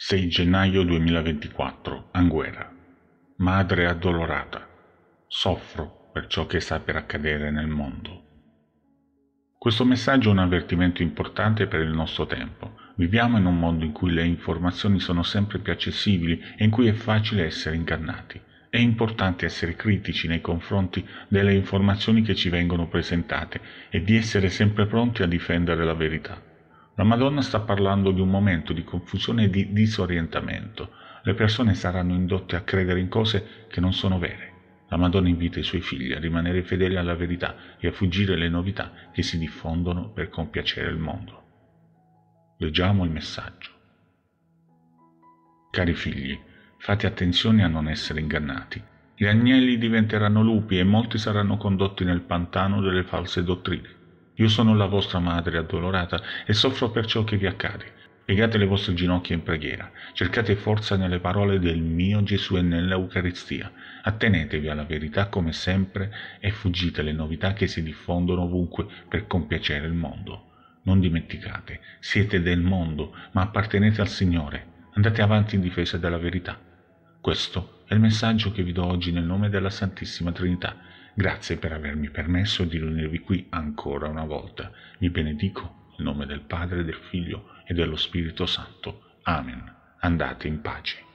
6 gennaio 2024, Anguera. Madre addolorata. Soffro per ciò che sta per accadere nel mondo. Questo messaggio è un avvertimento importante per il nostro tempo. Viviamo in un mondo in cui le informazioni sono sempre più accessibili e in cui è facile essere ingannati. È importante essere critici nei confronti delle informazioni che ci vengono presentate e di essere sempre pronti a difendere la verità. La Madonna sta parlando di un momento di confusione e di disorientamento. Le persone saranno indotte a credere in cose che non sono vere. La Madonna invita i suoi figli a rimanere fedeli alla verità e a fuggire le novità che si diffondono per compiacere il mondo. Leggiamo il messaggio. Cari figli, fate attenzione a non essere ingannati. Gli agnelli diventeranno lupi e molti saranno condotti nel pantano delle false dottrine. Io sono la vostra madre addolorata e soffro per ciò che vi accade. Piegate le vostre ginocchia in preghiera, cercate forza nelle parole del mio Gesù e nell'Eucaristia. Attenetevi alla verità come sempre e fuggite le novità che si diffondono ovunque per compiacere il mondo. Non dimenticate, siete del mondo, ma appartenete al Signore. Andate avanti in difesa della verità. Questo è il messaggio che vi do oggi nel nome della Santissima Trinità Grazie per avermi permesso di riunirvi qui ancora una volta. Vi benedico nel nome del Padre, del Figlio e dello Spirito Santo. Amen. Andate in pace.